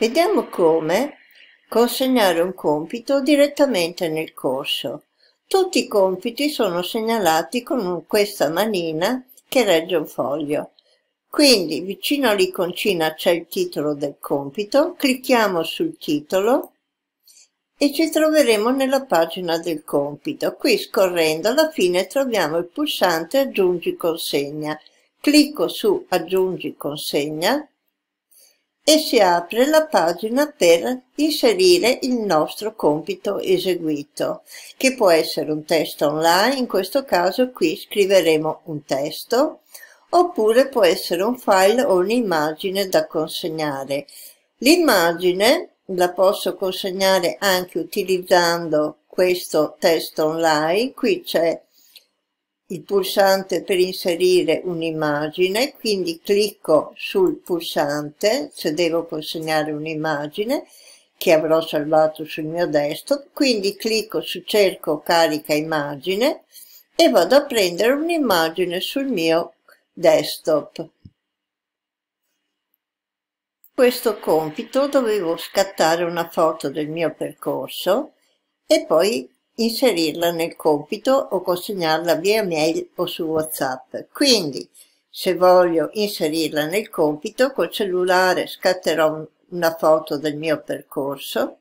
Vediamo come consegnare un compito direttamente nel corso. Tutti i compiti sono segnalati con questa manina che regge un foglio. Quindi vicino all'iconcina c'è il titolo del compito, clicchiamo sul titolo e ci troveremo nella pagina del compito. Qui scorrendo alla fine troviamo il pulsante aggiungi consegna. Clicco su aggiungi consegna e si apre la pagina per inserire il nostro compito eseguito, che può essere un testo online, in questo caso qui scriveremo un testo, oppure può essere un file o un'immagine da consegnare. L'immagine la posso consegnare anche utilizzando questo testo online, qui c'è il pulsante per inserire un'immagine, quindi clicco sul pulsante se devo consegnare un'immagine che avrò salvato sul mio desktop, quindi clicco su cerco carica immagine e vado a prendere un'immagine sul mio desktop. Questo compito dovevo scattare una foto del mio percorso e poi inserirla nel compito o consegnarla via mail o su WhatsApp. Quindi, se voglio inserirla nel compito, col cellulare scatterò una foto del mio percorso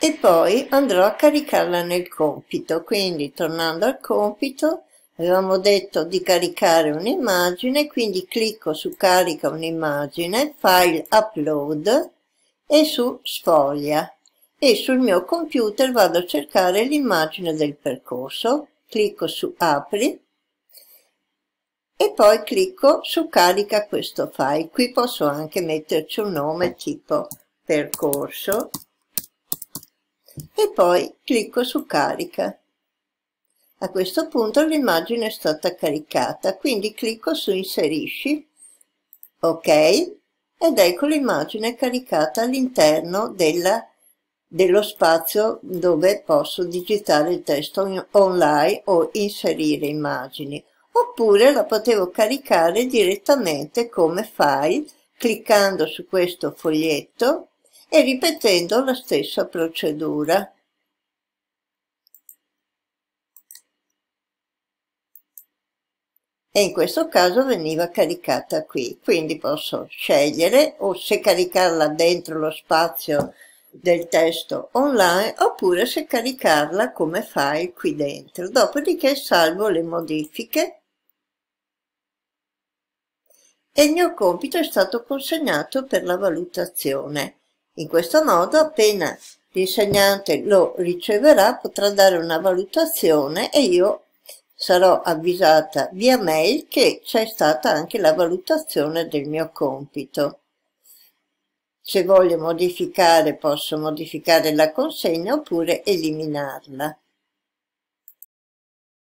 e poi andrò a caricarla nel compito. Quindi, tornando al compito, avevamo detto di caricare un'immagine, quindi clicco su carica un'immagine, file upload e su sfoglia e sul mio computer vado a cercare l'immagine del percorso, clicco su apri e poi clicco su carica questo file. Qui posso anche metterci un nome tipo percorso e poi clicco su carica. A questo punto l'immagine è stata caricata, quindi clicco su inserisci, ok, ed ecco l'immagine caricata all'interno della dello spazio dove posso digitare il testo online o inserire immagini oppure la potevo caricare direttamente come file cliccando su questo foglietto e ripetendo la stessa procedura. E in questo caso veniva caricata qui, quindi posso scegliere o se caricarla dentro lo spazio del testo online oppure se caricarla come file qui dentro. Dopodiché salvo le modifiche e il mio compito è stato consegnato per la valutazione. In questo modo appena l'insegnante lo riceverà potrà dare una valutazione e io sarò avvisata via mail che c'è stata anche la valutazione del mio compito se voglio modificare posso modificare la consegna oppure eliminarla